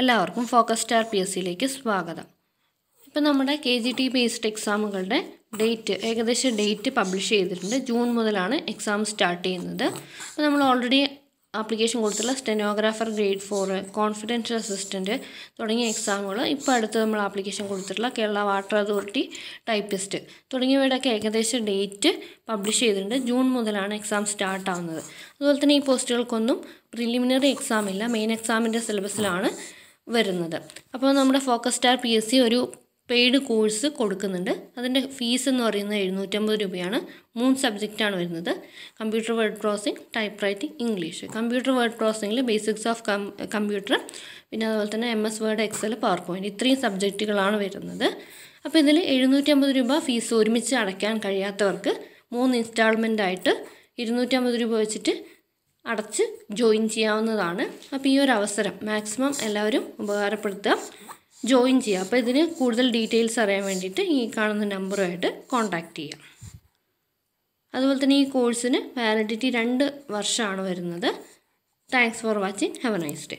എല്ലാവർക്കും focus star P S സിയിലേക്ക് സ്വാഗതം ഇപ്പം നമ്മുടെ കെ ജി ടി ബേസ്ഡ് എക്സാമുകളുടെ ഡേറ്റ് ഏകദേശം ഡേറ്റ് പബ്ലിഷ് ചെയ്തിട്ടുണ്ട് ജൂൺ മുതലാണ് എക്സാം സ്റ്റാർട്ട് ചെയ്യുന്നത് അപ്പോൾ നമ്മൾ ഓൾറെഡി ആപ്ലിക്കേഷൻ കൊടുത്തുള്ള stenographer grade four confidential assistant തുടങ്ങിയ എക്സാമുകൾ ഇപ്പോൾ അടുത്ത് നമ്മൾ ആപ്ലിക്കേഷൻ കൊടുത്തിട്ടുള്ള കേരള വാട്ടർ അതോറിറ്റി ടൈപ്പിസ്റ്റ് തുടങ്ങിയവയുടെയൊക്കെ ഏകദേശം ഡേറ്റ് പബ്ലിഷ് ചെയ്തിട്ടുണ്ട് ജൂൺ മുതലാണ് എക്സാം സ്റ്റാർട്ട് ആവുന്നത് അതുപോലെ തന്നെ ഈ പോസ്റ്റുകൾക്കൊന്നും പ്രിലിമിനറി എക്സാം ഇല്ല മെയിൻ എക്സാമിൻ്റെ സിലബസിലാണ് വരുന്നത് അപ്പോൾ നമ്മുടെ focus star P S C ഒരു പെയ്ഡ് കോഴ്സ് കൊടുക്കുന്നുണ്ട് അതിൻ്റെ ഫീസ് എന്ന് പറയുന്നത് എഴുന്നൂറ്റമ്പത് രൂപയാണ് മൂന്ന് സബ്ജക്റ്റാണ് വരുന്നത് computer word processing typewriting English computer word പ്രോസിങ്ങിൽ ബേസിക്സ് ഓഫ് കമ്പ്യൂട്ടർ പിന്നെ അതുപോലെ തന്നെ M S word Excel power point ഇത്രയും സബ്ജക്റ്റുകളാണ് വരുന്നത് അപ്പോൾ ഇതിൽ എഴുന്നൂറ്റമ്പത് രൂപ ഫീസ് ഒരുമിച്ച് അടയ്ക്കാൻ കഴിയാത്തവർക്ക് മൂന്ന് ഇൻസ്റ്റാൾമെൻ്റ് ആയിട്ട് ഇരുന്നൂറ്റമ്പത് രൂപ വെച്ചിട്ട് അടച്ച് ജോയിൻ ചെയ്യാവുന്നതാണ് അപ്പോൾ ഈ ഒരു അവസരം മാക്സിമം എല്ലാവരും ഉപകാരപ്പെടുത്തുക ജോയിൻ ചെയ്യുക അപ്പോൾ ഇതിന് കൂടുതൽ ഡീറ്റെയിൽസ് അറിയാൻ വേണ്ടിയിട്ട് ഈ കാണുന്ന നമ്പറുമായിട്ട് കോൺടാക്റ്റ് ചെയ്യാം അതുപോലെ തന്നെ ഈ കോഴ്സിന് വാലിഡിറ്റി രണ്ട് വർഷമാണ് വരുന്നത് thanks for watching have a nice day